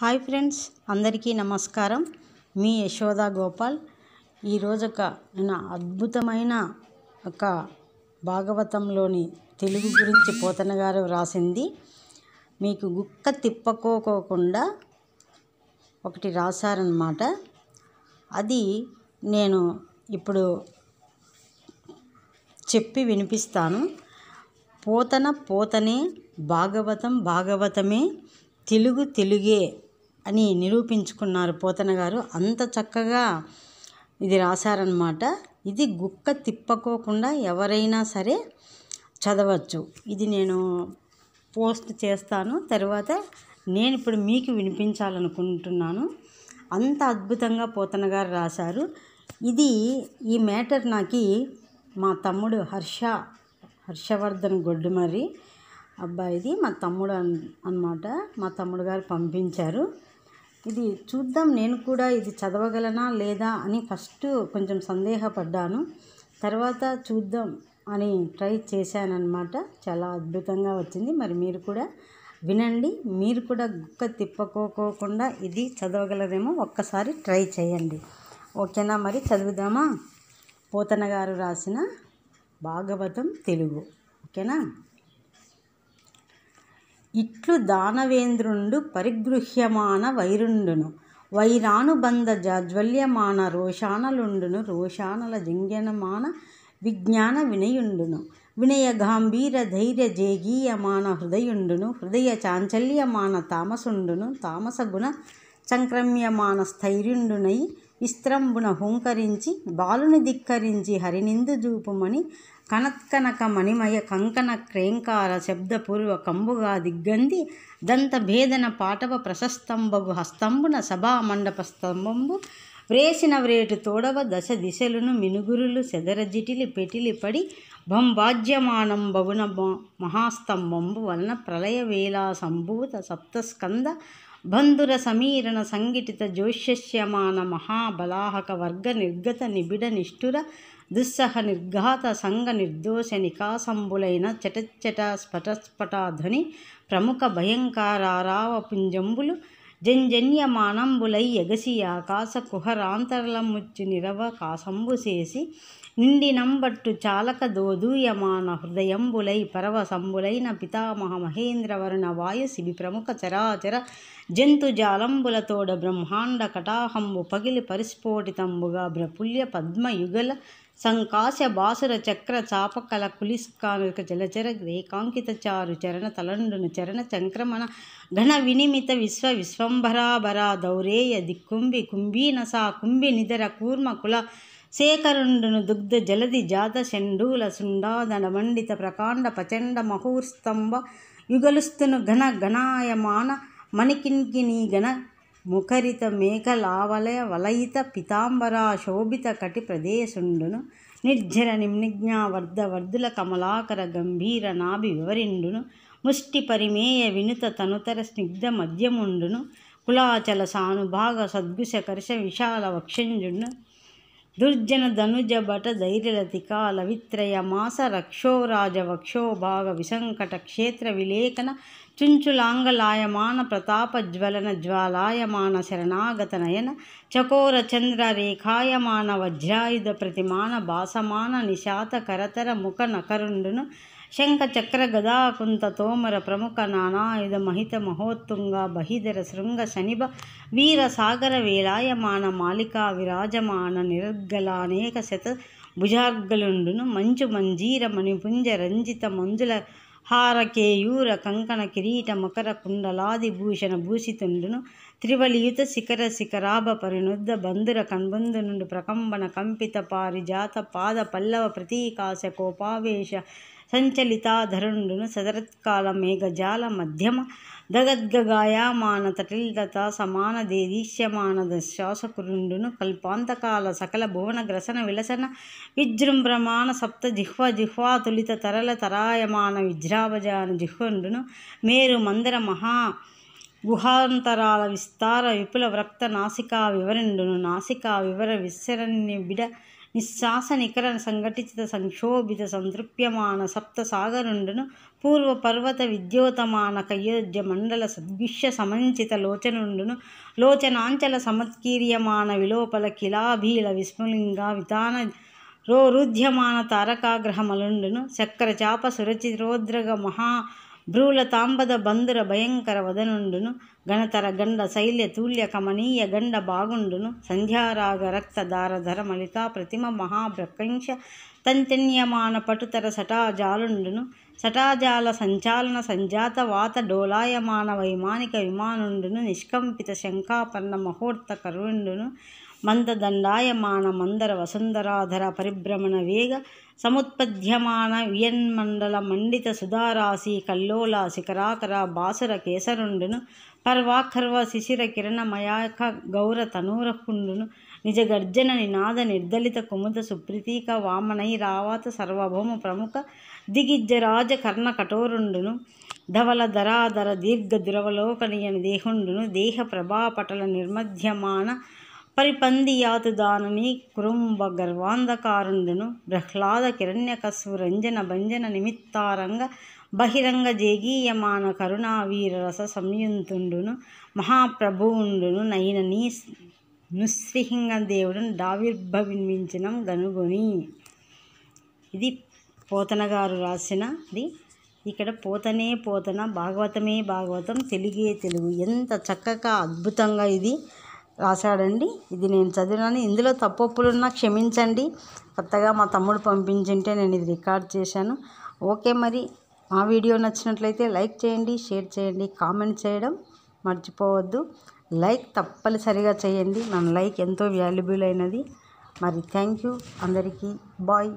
hi friends అందరికీ నమస్కారం మీ యశోద గోపాల్ ఈరోజు ఒక నేను అద్భుతమైన ఒక భాగవతంలోని తెలుగు గురించి పోతన గారు రాసింది మీకు గుక్క తిప్పకోకోకుండా ఒకటి రాశారనమాట అది నేను ఇప్పుడు చెప్పి వినిపిస్తాను పోతన పోతనే భాగవతం భాగవతమే తెలుగు తెలుగే అని నిరూపించుకున్నారు పోతన గారు అంత చక్కగా ఇది రాశారనమాట ఇది గుక్క తిప్పకోకుండా ఎవరైనా సరే చదవచ్చు ఇది నేను పోస్ట్ చేస్తాను తర్వాత నేను ఇప్పుడు మీకు వినిపించాలనుకుంటున్నాను అంత అద్భుతంగా పోతన గారు రాశారు ఇది ఈ మ్యాటర్ నాకు మా తమ్ముడు హర్ష హర్షవర్ధన్ గొడ్డుమరి అబ్బాయిది మా తమ్ముడు అన్ అనమాట మా తమ్ముడు గారు పంపించారు ఇది చూద్దాం నేను కూడా ఇది చదవగలనా లేదా అని ఫస్ట్ కొంచెం సందేహపడ్డాను తర్వాత చూద్దాం అని ట్రై అనమాట చాలా అద్భుతంగా వచ్చింది మరి మీరు కూడా వినండి మీరు కూడా గుక్క తిప్పకోకోకుండా ఇది చదవగలరేమో ఒక్కసారి ట్రై చేయండి ఓకేనా మరి చదువుదామా పోతన గారు రాసిన భాగవతం తెలుగు ఓకేనా ఇట్లు దానవేంద్రుండు పరిగృహ్యమాన వైరుండును వైరానుబంధ జాజ్వల్యమాన రోషానలుండును రోషానల జంగనమాన విజ్ఞాన వినయుండును వినయ గాంభీర ధైర్య జేగీయమాన హృదయుండును హృదయ చాంచల్యమాన తామసుండును తామసగుణ సంక్రమ్యమాన స్థైర్యుండునై విస్త్రంబున హుంకరించి బాలుని ధిక్కరించి హరినిందు చూపుమని కనత్కనక మణిమయ కంకణ క్రేంకార శబ్దపూర్వ కంబుగా దిగ్గంది దంత భేదన పాటవ ప్రశస్తంబగు హస్తంబున సభామండప స్తంభంబు వ్రేసిన వ్రేటు తోడవ దశ దిశలను మినుగురులు సెదరజిటిలి పెటిలి పడి బంబాజ్యమానం బగున మహాస్తంభంబు వలన ప్రళయ వేలా సంభూత సప్తస్కంద బంధుర సమీరణ సంఘటిత జోష్యమాన మహాబలాహక వర్గ నిర్గత నిబిడ నిష్ఠుర దుస్సహ నిర్ఘాత సంఘ నిర్దోష నికాసంబులైన చటచ్చట స్ఫటస్ఫటాధ్వని ప్రముఖ భయంకరారావ పుంజంబులు జంజన్యమానంబులై ఎగసి ఆకాశ కుహరాంతరలముచ్చు నిరవ కాసంబు చేసి నిండినంబట్టు చాలక దోదూయమాన హృదయంబులై పరవశంబులైన పితామహ మహేంద్రవరుణ వాయుసివి ప్రముఖ చరాచర జంతుజాలంబులతోడ బ్రహ్మాండ కటాహంబు పగిలి పరిస్ఫోటితంబుగా బ్రపుల్య పద్మయుగల సంకాశ బాసుర చక్ర చాపకల కులిస్కానుక జలచర రేకాంకిత చారు చరణ తలండును చరణ చంక్రమణ ఘన వినిమిత విశ్వ విశ్వంభరాభర దౌరేయ దిక్కుంభి కుంభీనస కుంభి నిదర కూర్మ కుల శేఖరుండును దుగ్ధ జలది జాత షండూల సుండాదన మండిత ప్రకాండ ప్రచండ మహూర్స్తంభ యుగలుస్తును ఘన ఘనాయమాన మణికిన్కి ఘన ముఖరిత మేఘలావలయ వలయిత పితాంబరా శోభిత కటి ప్రదేశుండును నిర్జర నిమ్నిజ్ఞావర్ధ వర్ధుల కమలాకర గంభీర నాభి వివరిండును ముష్టి పరిమేయ వినుత తనుతర స్నిగ్ధ మద్యముండును కులాచల సానుభాగ సద్గుశ కర్ష విశాల వక్షంజుండు దుర్జన ధనుజ భట ధైర్యలతికాల విత్రయ మాస రక్షోరాజ వక్షోభాగ విసంకట క్షేత్ర విలేఖన చుంచులాంగలాయమాన ప్రతాప జ్వలన జ్వాలాయమాన శరణాగత నయన ಚಕೋರಚಂದ್ರ ರೇಖಾಯಮಾನ ವಜ್ರಾಯುಧ ಪ್ರತಿಮಾನ ಭಾಸಮಾನ ನಿಶಾತ ಕರತರ ಮುಖ ನಕರುಂಡುನು ಶಂಖಚಕ್ರ ಗದಾಕುಂತ ತೋಮರ ಪ್ರಮುಖ ನಾನಾಯುಧ ಮಹಿತ ಮಹೋತ್ತುಂಗ ಬಹಿದರ ಶೃಂಗ ಶನಿಭ ವೀರ ಸಾಗರ ವೇಲಾಯಮಾನ ಮಾಲಿಕಾ ವಿರಾಜಮಾನ ನಿರರ್ಗಲ ಅನೇಕ ಶತ ಭುಜಾರ್ಗಲುಂಡುನು ಮಂಜು ಮಂಜೀರ ಮಣಿಪುಂಜ ರಂಜಿತ ಮಂಜುಲ ಹಾರಕೇಯೂರ ಕಂಕಣ ಕಿರೀಟ ಮಕರ ಕುಂಡಲಾದಿಭೂಷಣ ಭೂಷಿತುಂಡುನು ತ್ರಿವಲಿಯುತ ಶಿಖರ ಶಿಖರಾಭ ಪರಿಣುದ್ಧ ಬಂಧುರ ಕಣ್ಬಂಧು ನುಂಡು ಪ್ರಕಂಬನ ಕಂಪಿತ ಪಾರಿಜಾತ ಪಾದ ಪಲ್ಲವ ಪ್ರತೀಕಾಶ ಕೋಪಾವೇಶ ಸಂಚಲಿತಾಧರುಂಡುನು ಸದರತ್ಕಾಲ ಮೇಘಜಾಲ ಮಧ್ಯಮ దగద్గగాయమాన తటిల్తత సమాన దేదీశ్యమాన శ్వాసకురుండును కల్పాంతకాల సకల భువన గ్రసన విలసన విజృంభ్రమాణ సప్త జిహ్వ జిహ్వా తులిత తరల తరాయమాన విజ్రాభజాన జిహ్వండును మేరు మందర మహా గుహాంతరాల విస్తార విపుల వ్రక్త నాసికా వివరిండును నాసికా వివర విసరణి బిడ నిశ్వాస నికర సంఘటిత సంక్షోభిత సంతృప్యమాన సాగరుండును పూర్వ పర్వత విద్యోతమాన కయోజ్య మండల సద్విష్య సమంచిత లోచనుండును లోచనాంచల సమత్కీర్యమాన విలోపల కిలాభీల విస్మలింగ విధాన రోరుధ్యమాన తారకాగ్రహమలుండును చక్రచాప సురచిరోద్రగ మహా భ్రూల తాంబద బంధుర భయంకర వదనుండును గణతర గండ శైల్య తూల్య కమనీయ గండ బాగుండును సంధ్యారాగ రక్తధారధర మలితా ప్రతిమ మహాబ్రకంశ తంతన్యమాన పటుతర సటాజాలుండును సటాజాల సంచాలన సంజాత వాత డోలాయమాన వైమానిక విమానుండును నిష్కంపిత శంఖాపర్ణ మహోర్త కరుండును మందదండాయమాన మందర వసుంధరాధర పరిభ్రమణ వేగ సముత్పద్యమాన వియన్మండల మండిత సుధారాశి కల్లోల శిఖరాకర బాసుర కేసరుండును పర్వాఖర్వ శిశిర కిరణమయాక గౌర తనూరకుండును నిజ గర్జన నినాద నిర్దలిత కుముద సుప్రీతీక వామనై రావాత సర్వభౌమ ప్రముఖ దిగిజ్జరాజ కర్ణ కఠోరుండును ధవల ధరాధర దీర్ఘ దురవలోకనీయని దేహుండును దేహ ప్రభాపటల నిర్మధ్యమాన ಪರಿಪಂದಿಯಾತುದಾನುನಿ ಕೃಂಭ ಗರ್ವಾಂಧಕಾರುಂಡುನು ಪ್ರಹ್ಲಾದ ಕಿರಣ್ಯಕಸ್ಸು రంజన భంజన నిమిత్తారంగ బహిరంగ జేగీయమాన కరుణా రస సంయుంతుండును మహాప్రభువుండును నయనని నీ నృసింహ దేవుడును దావిర్భవించనం గనుగొని ఇది పోతన గారు రాసినది ఇక్కడ పోతనే పోతన భాగవతమే భాగవతం తెలుగే తెలుగు ఎంత చక్కగా అద్భుతంగా ఇది రాశాడండి ఇది నేను చదివినాను ఇందులో తప్పొప్పులున్నా క్షమించండి కొత్తగా మా తమ్ముడు పంపించింటే నేను ఇది రికార్డ్ చేశాను ఓకే మరి మా వీడియో నచ్చినట్లయితే లైక్ చేయండి షేర్ చేయండి కామెంట్ చేయడం మర్చిపోవద్దు లైక్ తప్పనిసరిగా చేయండి నన్ను లైక్ ఎంతో వాల్యుబుల్ అయినది మరి థ్యాంక్ యూ అందరికీ బాయ్